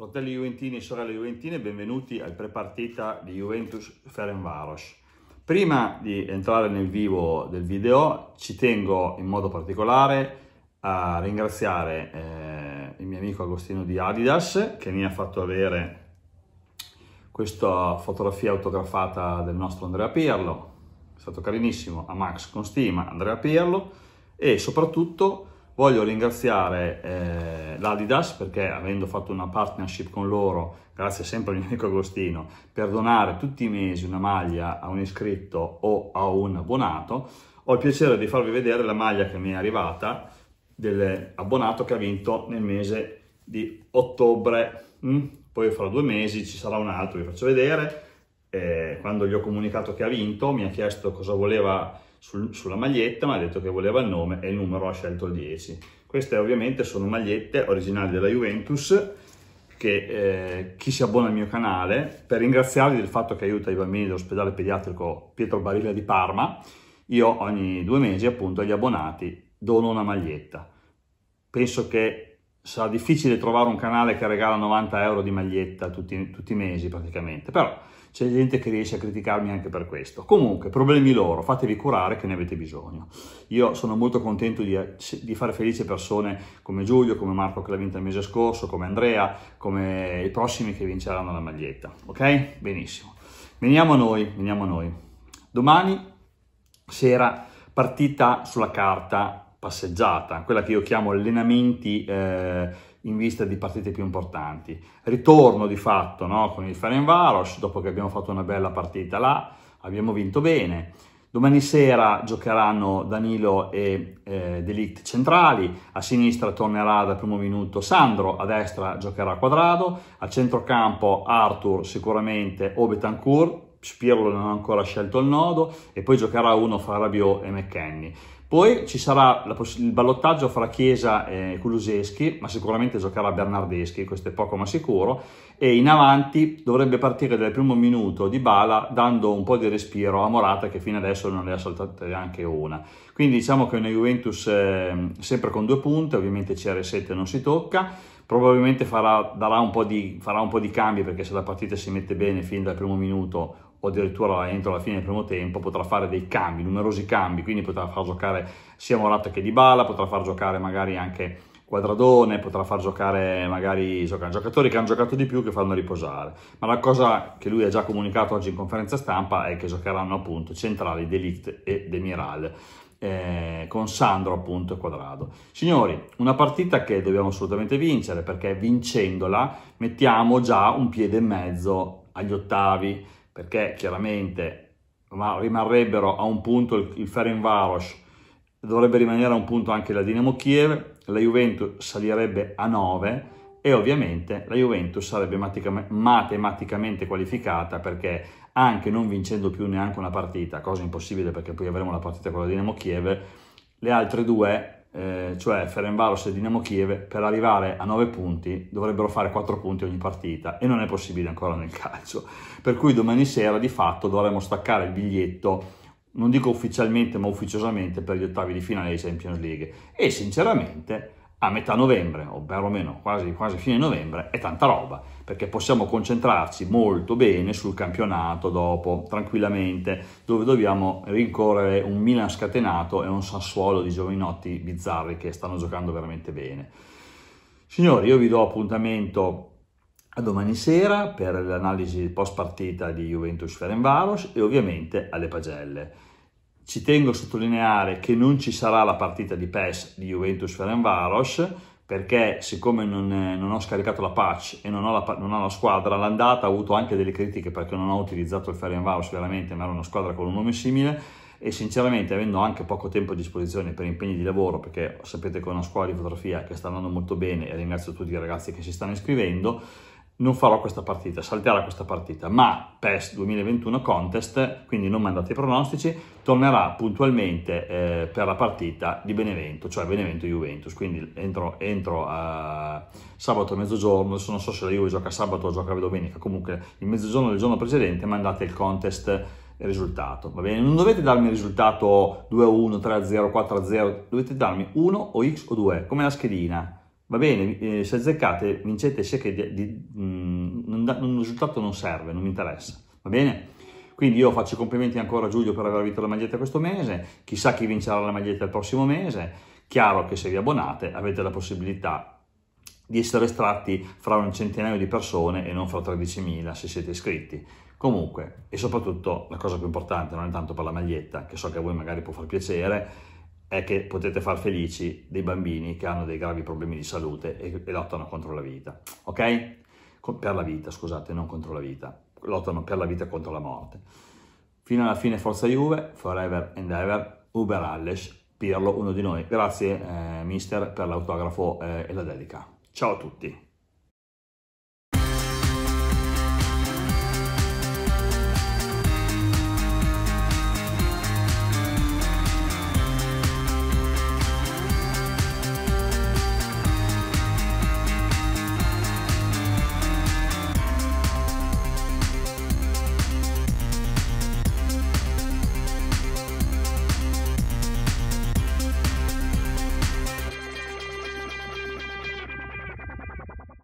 Fratelli Juventini e sorelle Juventine, benvenuti al prepartita di Juventus Ferenvaros. Prima di entrare nel vivo del video, ci tengo in modo particolare a ringraziare eh, il mio amico Agostino di Adidas che mi ha fatto avere questa fotografia autografata del nostro Andrea Pirlo. È stato carinissimo a Max con stima, Andrea Pirlo e soprattutto Voglio ringraziare eh, l'Adidas perché avendo fatto una partnership con loro, grazie sempre al mio amico Agostino, per donare tutti i mesi una maglia a un iscritto o a un abbonato, ho il piacere di farvi vedere la maglia che mi è arrivata dell'abbonato che ha vinto nel mese di ottobre. Mm? Poi fra due mesi ci sarà un altro, vi faccio vedere. Eh, quando gli ho comunicato che ha vinto mi ha chiesto cosa voleva sul, sulla maglietta, mi ha detto che voleva il nome e il numero ha scelto il 10. Queste ovviamente sono magliette originali della Juventus che eh, chi si abbona al mio canale, per ringraziarvi del fatto che aiuta i bambini dell'ospedale pediatrico Pietro Barilla di Parma, io ogni due mesi appunto agli abbonati dono una maglietta. Penso che sarà difficile trovare un canale che regala 90 euro di maglietta tutti, tutti i mesi praticamente, però c'è gente che riesce a criticarmi anche per questo. Comunque, problemi loro, fatevi curare che ne avete bisogno. Io sono molto contento di, di fare felice persone come Giulio, come Marco che l'ha vinta il mese scorso, come Andrea, come i prossimi che vinceranno la maglietta, ok? Benissimo. Veniamo a noi, veniamo a noi. Domani sera partita sulla carta passeggiata, quella che io chiamo allenamenti eh, in vista di partite più importanti. Ritorno di fatto no? con il Ferenvaros, dopo che abbiamo fatto una bella partita là, abbiamo vinto bene. Domani sera giocheranno Danilo e eh, Delict centrali, a sinistra tornerà dal primo minuto Sandro, a destra giocherà Quadrado, a centrocampo Arthur sicuramente o Betancourt, Spirlo non ha ancora scelto il nodo e poi giocherà uno fra Rabiot e McKenny. Poi ci sarà poss- il ballottaggio fra Chiesa e Kuluseschi, ma sicuramente giocherà Bernardeschi, questo è poco ma sicuro, e in avanti dovrebbe partire dal primo minuto di Bala dando un po' di respiro a Morata che fino adesso non ne ha saltate neanche una. Quindi diciamo che una Juventus eh, sempre con due punte, ovviamente CR7 non si tocca, probabilmente farà, un di, farà un po' di cambi perché se la partita si mette bene fin dal primo minuto o addirittura entro la fine del primo tempo, potrà fare dei cambi, numerosi cambi, quindi potrà far giocare sia Morata che Dybala, potrà far giocare magari anche Quadradone, potrà far giocare magari giocatori che hanno giocato di più che fanno riposare. Ma la cosa che lui ha già comunicato oggi in conferenza stampa è che giocheranno appunto centrali Delict e Demiral. Eh, con Sandro appunto Quadrado. Signori, una partita che dobbiamo assolutamente vincere perché vincendola mettiamo già un piede e mezzo agli ottavi perché chiaramente rimarrebbero a un punto il, il Ferencváros, dovrebbe rimanere a un punto anche la Dinamo Kiev, la Juventus salirebbe a 9 e ovviamente la Juventus sarebbe matematicamente qualificata perché anche non vincendo più neanche una partita, cosa impossibile perché poi avremo la partita con la Dinamo Kiev, le altre due eh, cioè Ferenbaros e Dinamo Kiev, per arrivare a 9 punti dovrebbero fare 4 punti ogni partita e non è possibile ancora nel calcio. Per cui domani sera di fatto dovremmo staccare il biglietto, non dico ufficialmente ma ufficiosamente, per gli ottavi di finale di Champions League. E sinceramente a metà novembre, o perlomeno quasi, quasi fine novembre, è tanta roba, perché possiamo concentrarci molto bene sul campionato dopo, tranquillamente, dove dobbiamo rincorrere un Milan scatenato e un Sassuolo di giovinotti bizzarri che stanno giocando veramente bene. Signori, io vi do appuntamento a domani sera per l'analisi post partita di Juventus Ferenvaros e ovviamente alle pagelle. Ci tengo a sottolineare che non ci sarà la partita di PES di Juventus Ferenvaros perché siccome non, non, ho scaricato la patch e non ho la, non ho la squadra, l'andata ha avuto anche delle critiche perché non ho utilizzato il Ferenvaros veramente, ma era una squadra con un nome simile e sinceramente avendo anche poco tempo a disposizione per impegni di lavoro perché sapete che è una squadra di fotografia che sta andando molto bene e ringrazio tutti i ragazzi che si stanno iscrivendo non farò questa partita, salterà questa partita, ma PES 2021 Contest, quindi non mandate i pronostici, tornerà puntualmente eh, per la partita di Benevento, cioè Benevento-Juventus, quindi entro, entro a eh, sabato a mezzogiorno, adesso non so se la Juve gioca sabato o gioca domenica, comunque il mezzogiorno del giorno precedente mandate il contest risultato, va bene? Non dovete darmi il risultato 2-1, 3-0, 4-0, dovete darmi 1 o X o 2, come la schedina, va bene, eh, se azzeccate vincete sia che di, di, mh, mm, non da, un risultato non serve, non mi interessa, va bene? Quindi io faccio i complimenti ancora a Giulio per aver vinto la maglietta questo mese, chissà chi vincerà la maglietta il prossimo mese, chiaro che se vi abbonate avete la possibilità di essere estratti fra un centinaio di persone e non fra 13.000 se siete iscritti. Comunque, e soprattutto la cosa più importante, non è tanto per la maglietta, che so che a voi magari può far piacere, è che potete far felici dei bambini che hanno dei gravi problemi di salute e, e lottano contro la vita, ok? Con, per la vita, scusate, non contro la vita, lottano per la vita e contro la morte. Fino alla fine Forza Juve, forever and ever, Uber Alles, Pirlo, uno di noi. Grazie eh, mister per l'autografo eh, e la dedica. Ciao a tutti!